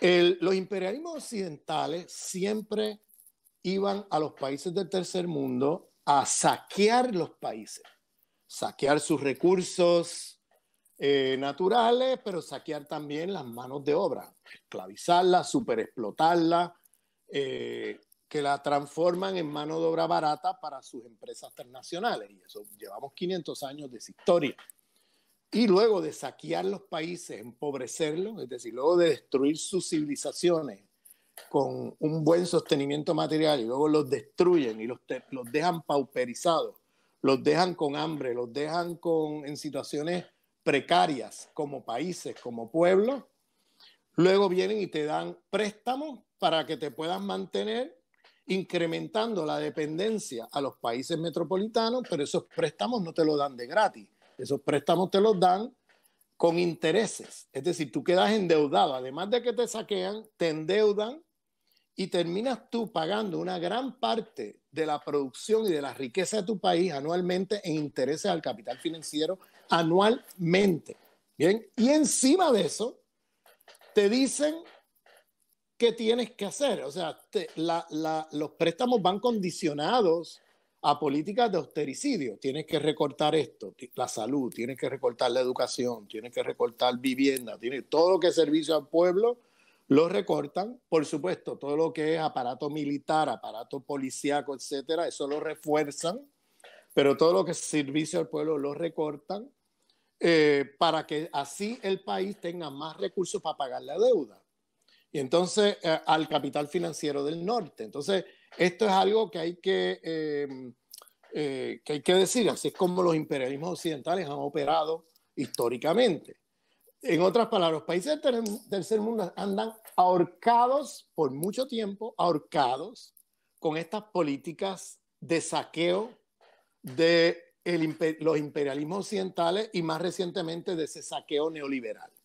los imperialismos occidentales siempre iban a los países del tercer mundo a saquear los países, saquear sus recursos eh, naturales, pero saquear también las manos de obra, esclavizarlas, superexplotarla, eh, que la transforman en mano de obra barata para sus empresas transnacionales. Y eso llevamos 500 años de historia y luego de saquear los países, empobrecerlos, es decir, luego de destruir sus civilizaciones con un buen sostenimiento material y luego los destruyen y los, los dejan pauperizados, los dejan con hambre, los dejan con, en situaciones precarias como países, como pueblos, luego vienen y te dan préstamos para que te puedas mantener incrementando la dependencia a los países metropolitanos, pero esos préstamos no te lo dan de gratis esos préstamos te los dan con intereses. Es decir, tú quedas endeudado. Además de que te saquean, te endeudan y terminas tú pagando una gran parte de la producción y de la riqueza de tu país anualmente en intereses al capital financiero anualmente. Bien, y encima de eso, te dicen qué tienes que hacer. O sea, los préstamos van condicionados a políticas de austericidio. Tienes que recortar esto, la salud, tienes que recortar la educación, tienes que recortar vivienda, tiene todo lo que es servicio al pueblo, lo recortan. Por supuesto, todo lo que es aparato militar, aparato policíaco, etcétera, eso lo refuerzan, pero todo lo que es servicio al pueblo lo recortan. Eh, para que así el país tenga más recursos para pagar la deuda y entonces eh, al capital financiero del norte. Entonces, esto es algo que hay que, eh, eh, que hay que decir, así es como los imperialismos occidentales han operado históricamente. En otras palabras, los países del tercer mundo andan ahorcados por mucho tiempo, ahorcados con estas políticas de saqueo de los imperialismos occidentales y más recientemente de ese saqueo neoliberal.